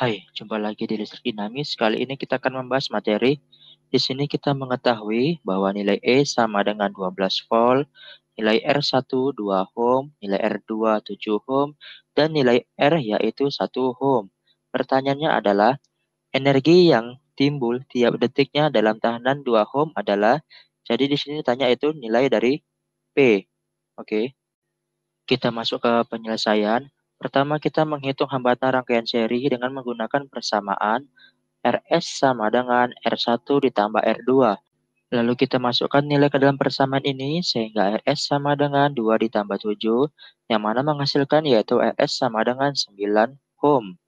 Hai, jumpa lagi di Listrik Dinamis. Kali ini kita akan membahas materi. Di sini kita mengetahui bahwa nilai E sama dengan 12 volt, nilai R1 2 ohm, nilai R2 7 ohm, dan nilai R yaitu 1 ohm. Pertanyaannya adalah, energi yang timbul tiap detiknya dalam tahanan 2 ohm adalah, jadi di sini tanya itu nilai dari P. Oke. Okay. Kita masuk ke penyelesaian. Pertama, kita menghitung hambatan rangkaian seri dengan menggunakan persamaan RS sama dengan R1 ditambah R2. Lalu kita masukkan nilai ke dalam persamaan ini sehingga RS sama dengan 2 ditambah 7 yang mana menghasilkan yaitu RS sama dengan 9 ohm.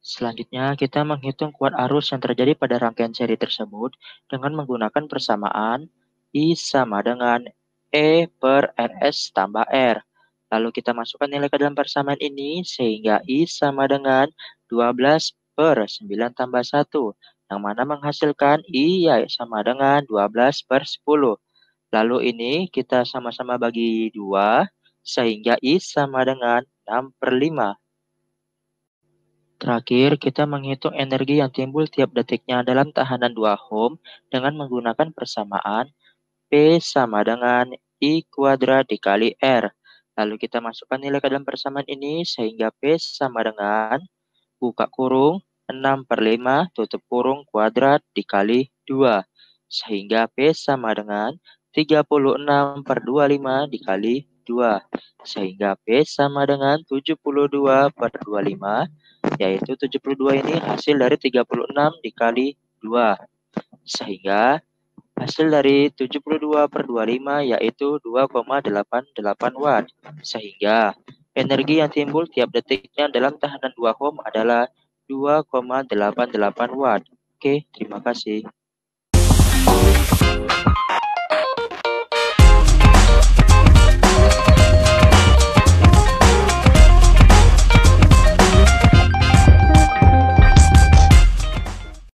Selanjutnya, kita menghitung kuat arus yang terjadi pada rangkaian seri tersebut dengan menggunakan persamaan I sama dengan E per RS tambah R Lalu kita masukkan nilai ke dalam persamaan ini sehingga I sama dengan 12 per 9 tambah 1. Yang mana menghasilkan I ya sama dengan 12 per 10. Lalu ini kita sama-sama bagi 2 sehingga I sama dengan 6 per 5. Terakhir, kita menghitung energi yang timbul tiap detiknya dalam tahanan 2 ohm dengan menggunakan persamaan P sama dengan I kuadrat dikali R Lalu kita masukkan nilai ke dalam persamaan ini sehingga P sama dengan buka kurung 6 per 5 tutup kurung kuadrat dikali 2. Sehingga P sama dengan 36 per 25 dikali 2. Sehingga P sama dengan 72 per 25, yaitu 72 ini hasil dari 36 dikali 2. Sehingga Hasil dari 72 per 25 yaitu 2,88 Watt, sehingga energi yang timbul tiap detiknya dalam tahanan 2 ohm adalah 2,88 Watt. Oke, terima kasih.